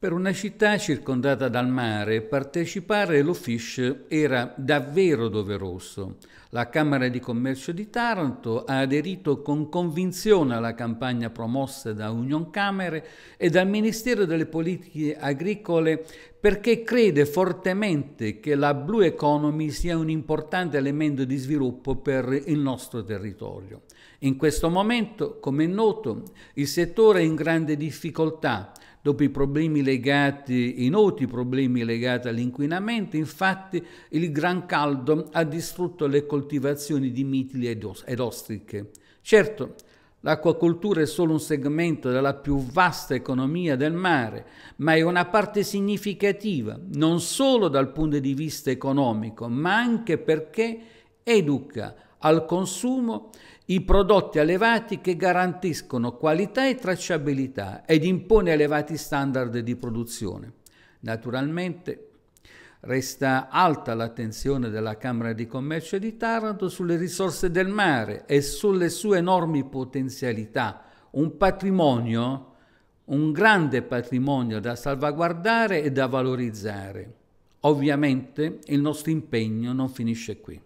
Per una città circondata dal mare, partecipare allo era davvero doveroso. La Camera di Commercio di Taranto ha aderito con convinzione alla campagna promossa da Union Camere e dal Ministero delle Politiche Agricole perché crede fortemente che la Blue Economy sia un importante elemento di sviluppo per il nostro territorio. In questo momento, come è noto, il settore è in grande difficoltà dopo i problemi legati, i noti problemi legati all'inquinamento, infatti il gran caldo ha distrutto le coltivazioni di mitili ed, ostriche. Certo, L'acquacoltura è solo un segmento della più vasta economia del mare, ma è una parte significativa, non solo dal punto di vista economico, ma anche perché educa al consumo i prodotti elevati che garantiscono qualità e tracciabilità ed impone elevati standard di produzione. Naturalmente resta alta l'attenzione della Camera di Commercio di Taranto sulle risorse del mare e sulle sue enormi potenzialità, un patrimonio, un grande patrimonio da salvaguardare e da valorizzare. Ovviamente il nostro impegno non finisce qui.